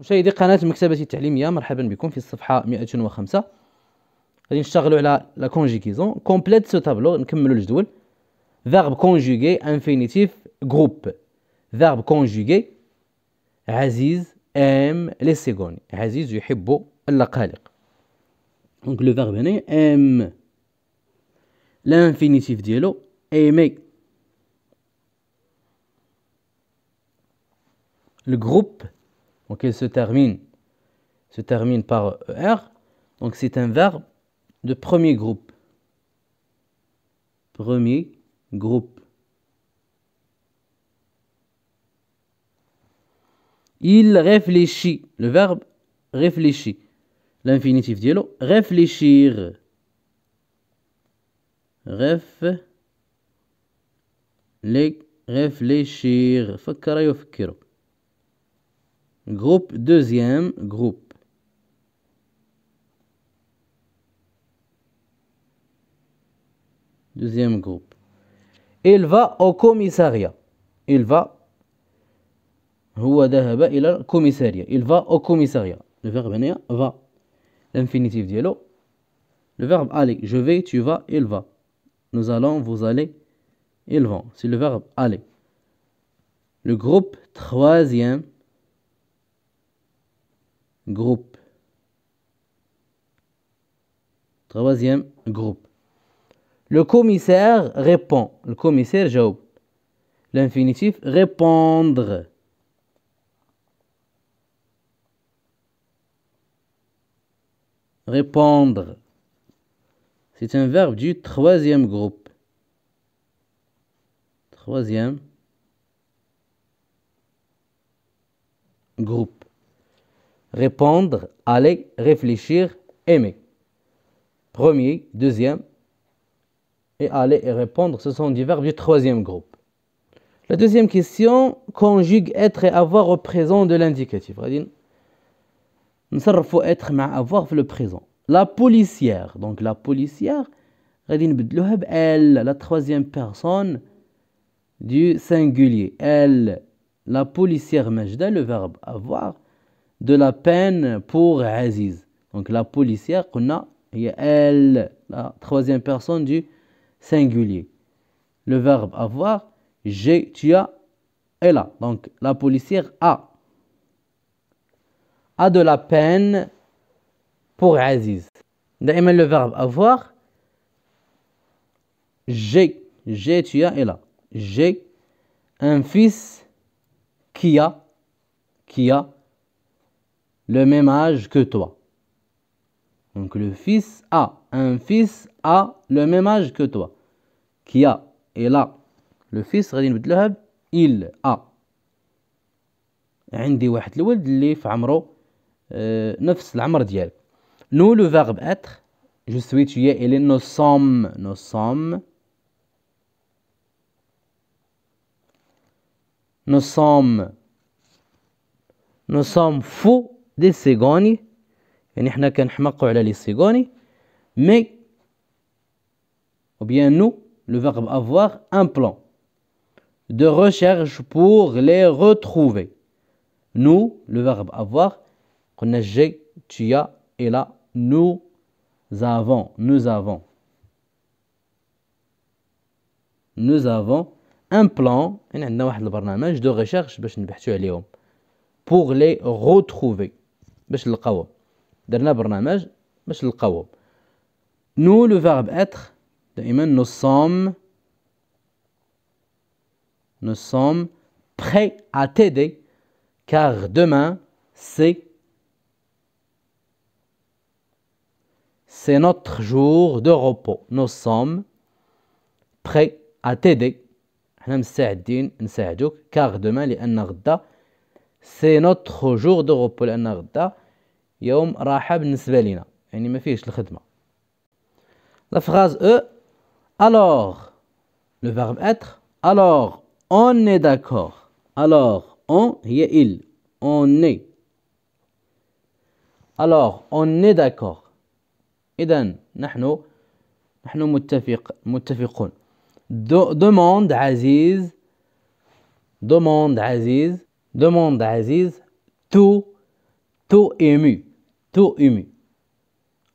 مشاهدي قناة مكتبة التعليمية مرحبا بكم في الصفحة 105 غادي نشتغلوا على لا كونجيكيزون كومبليت سو تابلو نكملوا الجدول فيرب كونجوغي انفينيتيف جروب فيرب كونجوغي عزيز ام لي سيغوني عزيز يحب اللقالق دونك لو فيرب هنا ام لانفينيتيف ديالو ايمي الجروب donc il se termine, se termine par er, donc c'est un verbe de premier groupe. Premier groupe. Il réfléchit, le verbe réfléchit. L'infinitif dialogue. réfléchir. Ref, les, réfléchir. Groupe deuxième groupe. Deuxième groupe. Il va au commissariat. Il va. Il va au commissariat. Le verbe va. L'infinitif dialogue. Le verbe aller. Je vais, tu vas, il va. Nous allons, vous allez, ils vont. C'est le verbe aller. Le groupe troisième groupe. Troisième groupe. Le commissaire répond. Le commissaire Job. L'infinitif répondre. Répondre. C'est un verbe du troisième groupe. Troisième groupe répondre, aller, réfléchir, aimer. Premier, deuxième, et aller et répondre, ce sont des verbes du troisième groupe. La deuxième question conjugue être et avoir au présent de l'indicatif. faut être mais avoir le présent. La policière, donc la policière, elle, la troisième personne du singulier. Elle, la policière Majda, le verbe avoir de la peine pour Aziz. Donc la policière qu'on a, elle, la troisième personne du singulier. Le verbe avoir, j'ai, tu as, elle a. Donc la policière a. A de la peine pour Aziz. D'ailleurs, le verbe avoir, j'ai, j'ai, tu as, elle a. J'ai un fils qui a, qui a, le même âge que toi. Donc le fils a, un fils a le même âge que toi. Qui a, et là, le fils, il a. Euh, nous le verbe être je suis tu es il nous sommes nous sommes nous sommes nous sommes faux دي سيغوني يعني حنا كنحمقوا على لي سيغوني مي او وبيان نو لو فيرب افوار ان بلان دو ريشيرش بور لي روتروفي نو لو فيرب افوار قلنا جي تيا الى نو زافون نو زافون نو زافون ان بلان يعني عندنا واحد البرنامج دو ريشيرش باش نبحثو عليهم بور لي روتروفي باش نلقاوهم درنا برنامج باش نلقاوهم نو لو فيرب اتر دائما نو صوم نو صوم بري ا تيدي كار دومان سي سي نوتر جور دو روبو نو صوم بري ا تيدي حنا مستعدين نساعدوك كار دومان لان غدا سي نوتخ جور دو غوبو لان غدا يوم راحه بالنسبه لينا يعني ما فيهش الخدمه لا فغاز او الوغ لو فيرب اتر الوغ اون اي داكور الوغ اون هي ال اون ني الوغ اون ني d'accord اذا نحن نحن متفق متفقون دو, دوموند عزيز دوموند عزيز Demande Aziz, tout, tout ému, tout ému.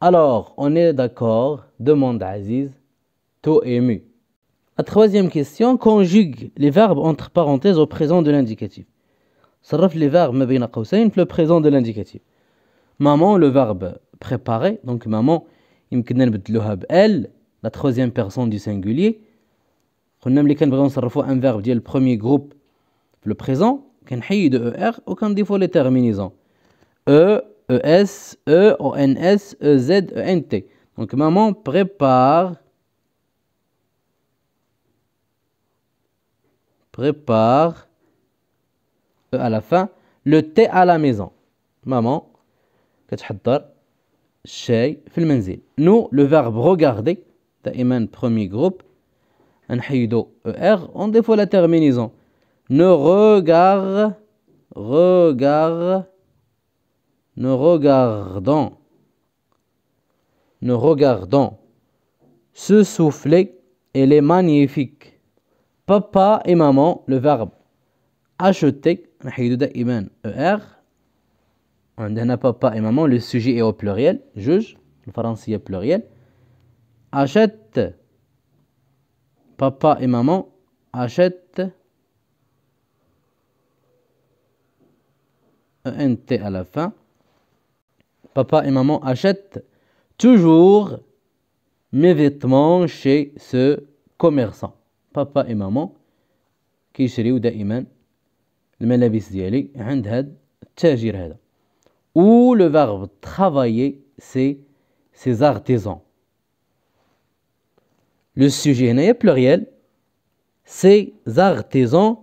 Alors, on est d'accord, demande Aziz, tout ému. La troisième question, conjugue les verbes entre parenthèses au présent de l'indicatif. Sarraf les verbes le présent de l'indicatif. Maman, le verbe préparer, donc maman, elle, la troisième personne du singulier. On a un verbe le premier groupe, le présent, en défaut de les terminaison. E-E-S-E-O-N-S-E-Z-E-N-T Donc, maman prépare. Prépare. E à la fin. Le thé à la maison. Maman. Que tu as Chez. Dans Nous, le verbe regarder. C'est le premier groupe. En défaut de la terminaison ne regarde, regarde, ne regardant, ne regardant. Ce soufflet, il est magnifique. Papa et maman, le verbe acheter, On a e papa et maman, le sujet est au pluriel, juge, le français est pluriel. Achète, papa et maman, achètent. thé à la fin, papa et maman achètent toujours mes vêtements chez ce commerçant. Papa et maman Qui دائما Les ديالي عند un ou le verbe travailler c'est ces artisans le sujet n'est pluriel ces artisans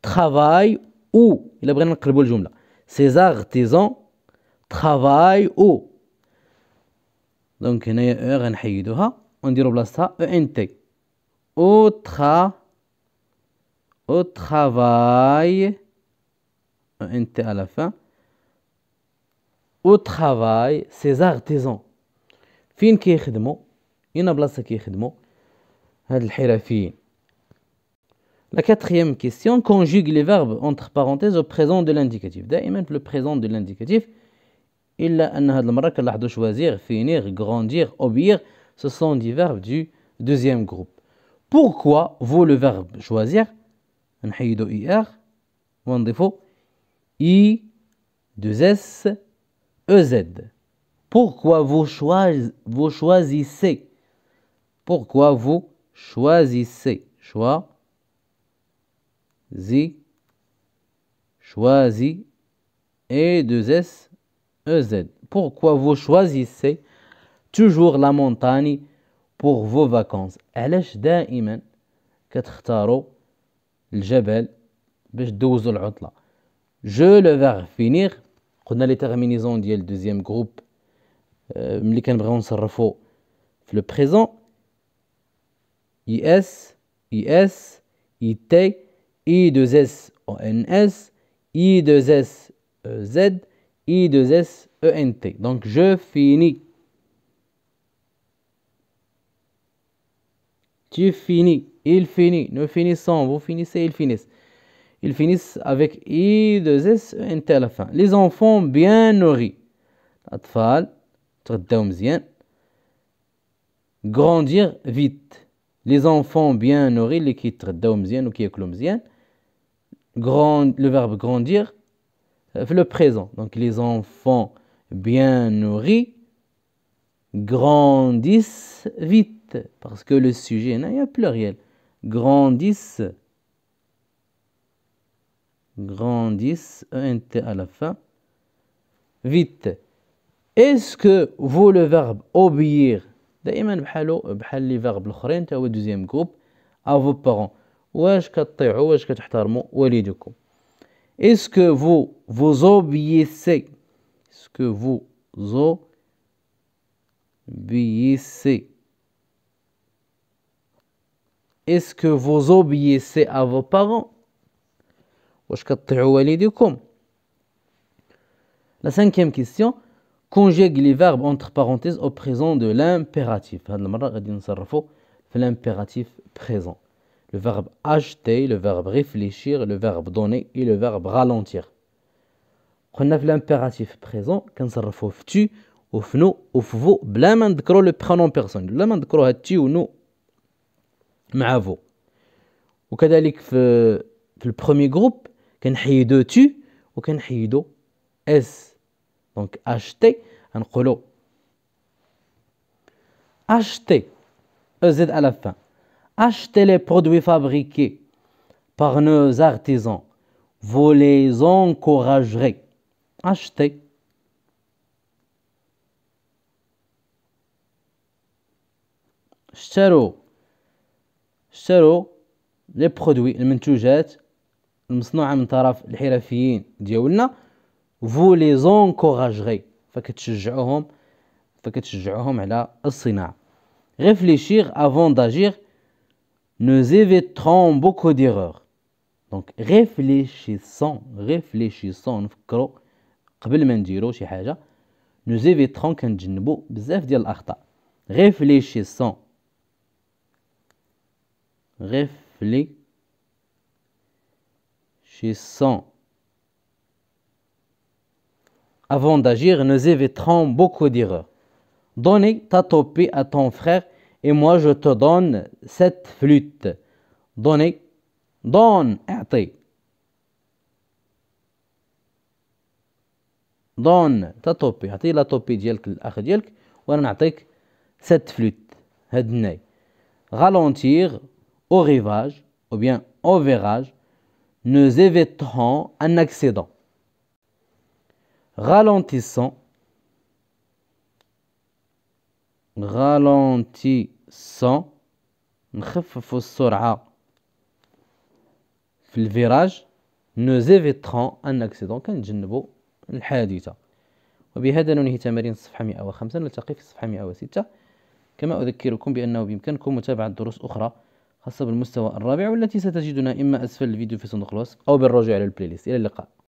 travaillent او الا بغينا نقلبوا الجمله سي زارتيزون ترافاي او دونك هنايا او غنحيدوها ونديرو بلاصتها او ان تي او ترا او ترافاي او ان تي على فا او ترافاي سي زارتيزون فين كيخدمو هنا بلاصه كيخدمو هاد الحرفيين La quatrième question conjugue les verbes entre parenthèses au présent de l'indicatif. D'ailleurs, le présent de l'indicatif, il a un choisir, finir, grandir, obéir. Ce sont des verbes du deuxième groupe. Pourquoi vaut le verbe choisir un I, deux s ez pourquoi vous, vous choisissez pourquoi vous choisissez choix zi, choisi, et deux s, e, z. Pourquoi vous choisissez toujours la montagne pour vos vacances Alèche d'aïmen, katrtaro, l'jabel, le l'outla. Je le vais finir. On a les terminaisons le deuxième groupe. M'liken euh, brion s'arrafo. Le présent. IS, IS, IT. I2S ONS, I2S e z I2S ENT. Donc je finis. Tu finis, il finit, nous finissons, vous finissez, ils finissent. Ils finissent avec I2S ENT à la fin. Les enfants bien nourris. Atfal, Grandir vite. Les enfants bien nourris, les qui ou qui grand, le verbe grandir, le présent. Donc les enfants bien nourris grandissent vite, parce que le sujet, n'a pas a pluriel. Grandissent, grandissent, à la fin, vite. Est-ce que vous, le verbe obéir, دائما les deuxième groupe à vos parents est-ce que vous vous obéissez Est-ce que vous obéissez Est-ce que vous obéissez à vos parents La cinquième question Conjugue les verbes entre parenthèses au présent de l'impératif l'impératif présent le verbe acheter, le verbe réfléchir, le verbe donner et le verbe ralentir. On a l'impératif présent, quand ça refouf tu, ou nous, ou vous, bla de le prénom personne, bla de de tu ou nous, mais vous. Ou premier groupe, quand groupe est de tu ou de s. Donc acheter colo. acheter ez à la fin achetez les produits fabriqués par nos artisans. Vous les encouragerez. Achetez. les produits لي برودوي المنتوجات المصنوعه من طرف الحرفيين ديالنا réfléchir avant d'agir nous éviterons beaucoup d'erreurs. Donc réfléchissons, réfléchissons, de quelque nous éviterons كنتجنبوا بزاف beaucoup d'erreurs. réfléchissons réfléchissons avant d'agir nous éviterons beaucoup d'erreurs Donnez ta topée à ton frère et moi je te donne cette flûte. Donnez. donne, أعطي. Donne, ta topi, topé, la topi ديالك الأخ ديالك cette flûte. Ralentir au rivage ou bien au virage nous éviterons un accident. Ralentissant. Ralentissons. 100 نخففوا السرعه في الفيراج نو ايفيترون ان اكسيدون كنتجنبوا الحادثه وبهذا ننهي تمارين الصفحه 105 نلتقي في الصفحه 106 كما اذكركم بانه بامكانكم متابعه دروس اخرى خاصه بالمستوى الرابع والتي ستجدنا اما اسفل الفيديو في صندوق الوصف او بالرجوع الى البلاي ليست الى اللقاء